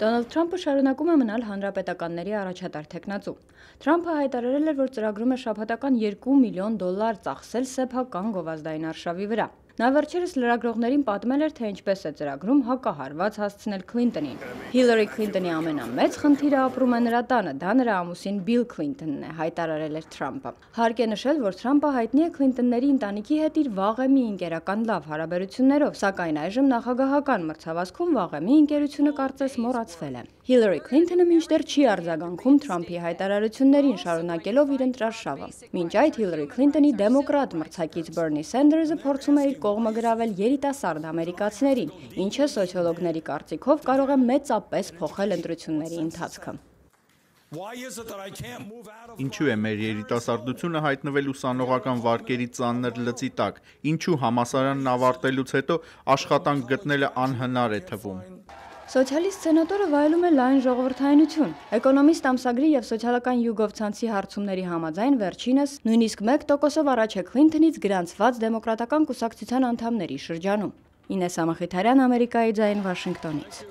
Դոնալդ Թրամփը շարունակում է մնալ հանրապետականների առաջատար թեկնածու։ Թրամփը հայտարարել էր, որ ծրագրում է շաբաթական 2 միլիոն դոլար ծախսել սեփական գովազդային արշավի վրա։ Նա վերջերս լրագրողներին պատմել էր, թե ինչպես է ծրագրում հակահարված հասցնել Քլինտոնին։ Հիլարի Քլինտոնի ամենամեծ խնդիրը ապրում է նրա տանը, դա նրա ամուսին Բիլ Քլինտոնն է, հայտարարել էր Թրամփը։ Հարկ է նշել, որ Թրամփը հայտնի է Քլինտոնների ընտանիքի հետ իր վաղեմի ինկերական լավ հարաբերություններով, սակայն այժմ նախագահական մրցավազքում վաղեմի ինկերությունը կարծես մոռացվել է։ Հիլարի Քլինտոնը մինչդեռ չի արձագանքում Թրամփի հայտարարություններին, շարունակելով իր ընտրարշավը։ Մինչ այդ Հիլարի Քլինտոնի դեմոկրատ մրցակից Բեռնի Սենդերսը փորձում է իր կողմը գրավել երիտասարդ ամերիկացիներին, ինչը սոցիոլոգների կարծիքով կարող է մեծապես փոխել ընտրությունների ընթացքը։ Ինչու է մեր երիտասարդությունը հայտնվել ուսանողական վարկերի ծանր լծի տակ, ինչու համասարանն ավարտելուց հետո աշխատանք գտնելը անհնար է թվում։ Սոցիալիստ սենատորը վայելում է լայն ժողովրդայնություն։ Էկոնոմիստ ամսագրի եւ սոցիալական յուգով ցանցի հարցումների համաձայն վերջինս նույնիսկ 1%-ով առաջ է Քլինթոնից գրանցված դեմոկրատական կուսակցության անդամների շրջանում։ Ինես Ամախիթարյան, Ամերիկայի ձայն Վաշինգտոնից։